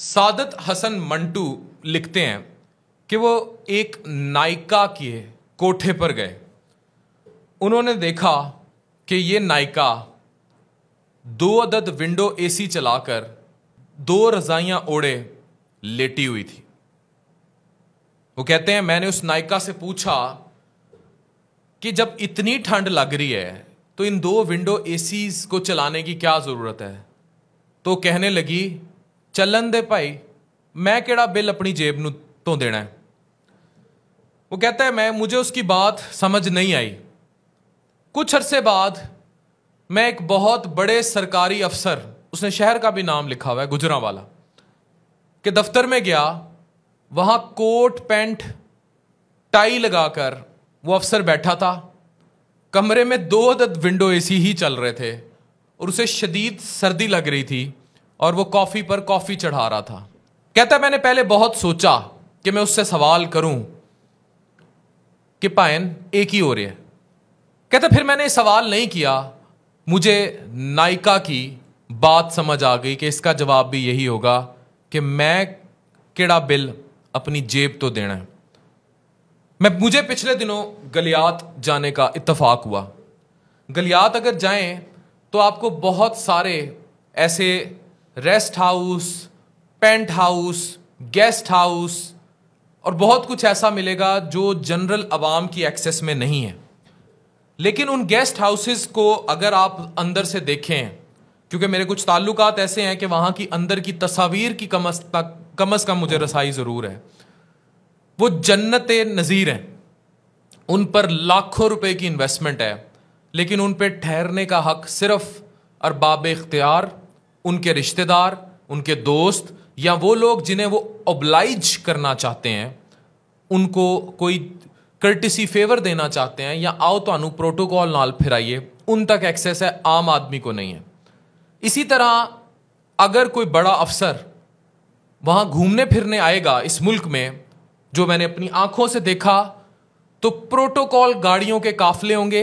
सादत हसन मंटू लिखते हैं कि वो एक नायिका के कोठे पर गए उन्होंने देखा कि ये नायिका दो अदद विंडो एसी चलाकर दो रजाइयां ओढ़े लेटी हुई थी वो कहते हैं मैंने उस नायिका से पूछा कि जब इतनी ठंड लग रही है तो इन दो विंडो एसीज को चलाने की क्या ज़रूरत है तो कहने लगी ਚੱਲਣ ਦੇ ਭਾਈ मैं केड़ा बिल अपनी जेब न तो देना है वो कहता है मैं मुझे उसकी बात समझ नहीं आई कुछ अरसे बाद मैं एक बहुत बड़े सरकारी अफसर उसने शहर का भी नाम लिखा हुआ है गुजरा वाला के दफ्तर में गया वहाँ कोट पैंट टाई लगाकर वो अफसर बैठा था कमरे में दो अदद विंडो एसी ही चल रहे थे और उसे शदीद सर्दी लग रही थी और वो कॉफ़ी पर कॉफ़ी चढ़ा रहा था कहता मैंने पहले बहुत सोचा कि मैं उससे सवाल करूं कि पायन एक ही हो रही है कहता फिर मैंने सवाल नहीं किया मुझे नायिका की बात समझ आ गई कि इसका जवाब भी यही होगा कि मैं किड़ा बिल अपनी जेब तो देना है मैं मुझे पिछले दिनों गलियात जाने का इतफाक हुआ गलियात अगर जाएं तो आपको बहुत सारे ऐसे rest house paint house guest house और बहुत कुछ ऐसा मिलेगा जो जनरल आवाम की एक्सेस में नहीं है लेकिन उन गेस्ट हाउसेस को अगर आप अंदर से देखें क्योंकि मेरे कुछ ताल्लुकात ऐसे हैं कि वहाँ की अंदर की तस्वीर की कम अज तक कम अज़ कम मुझे रसाई ज़रूर है वो जन्नत नज़ीर हैं उन पर लाखों रुपए की इन्वेस्टमेंट है लेकिन उन पर ठहरने का हक सिर्फ अरबाब इख्तियार उनके रिश्तेदार उनके दोस्त या वो लोग जिन्हें वो ओब्लाइज करना चाहते हैं उनको कोई करटिसी फेवर देना चाहते हैं या आओ तो प्रोटोकॉल नाल फिराइए उन तक एक्सेस है आम आदमी को नहीं है इसी तरह अगर कोई बड़ा अफसर वहाँ घूमने फिरने आएगा इस मुल्क में जो मैंने अपनी आंखों से देखा तो प्रोटोकॉल गाड़ियों के काफले होंगे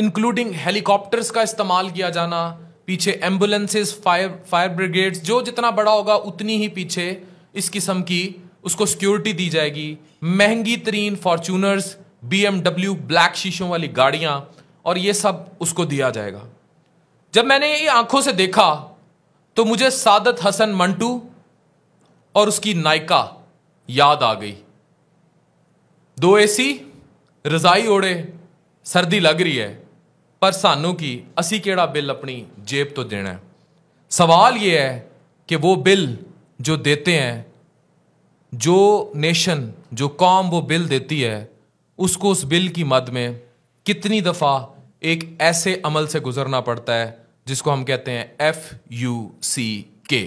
इंक्लूडिंग हेलीकॉप्टर्स का इस्तेमाल किया जाना पीछे एम्बुलेंसेज फायर फायर ब्रिगेड्स जो जितना बड़ा होगा उतनी ही पीछे इस किस्म की उसको सिक्योरिटी दी जाएगी महंगी तरीन फॉर्चूनर्स बी ब्लैक शीशों वाली गाड़ियाँ और ये सब उसको दिया जाएगा जब मैंने ये आंखों से देखा तो मुझे सादत हसन मंटू और उसकी नायका याद आ गई दो एसी रजाई ओढ़े सर्दी लग रही है पर सानू की असी केड़ा बिल अपनी जेब तो देना है सवाल ये है कि वो बिल जो देते हैं जो नेशन जो कौम वो बिल देती है उसको उस बिल की मद में कितनी दफ़ा एक ऐसे अमल से गुजरना पड़ता है जिसको हम कहते हैं F U C K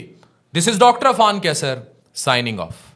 this is doctor Afan Kaiser signing of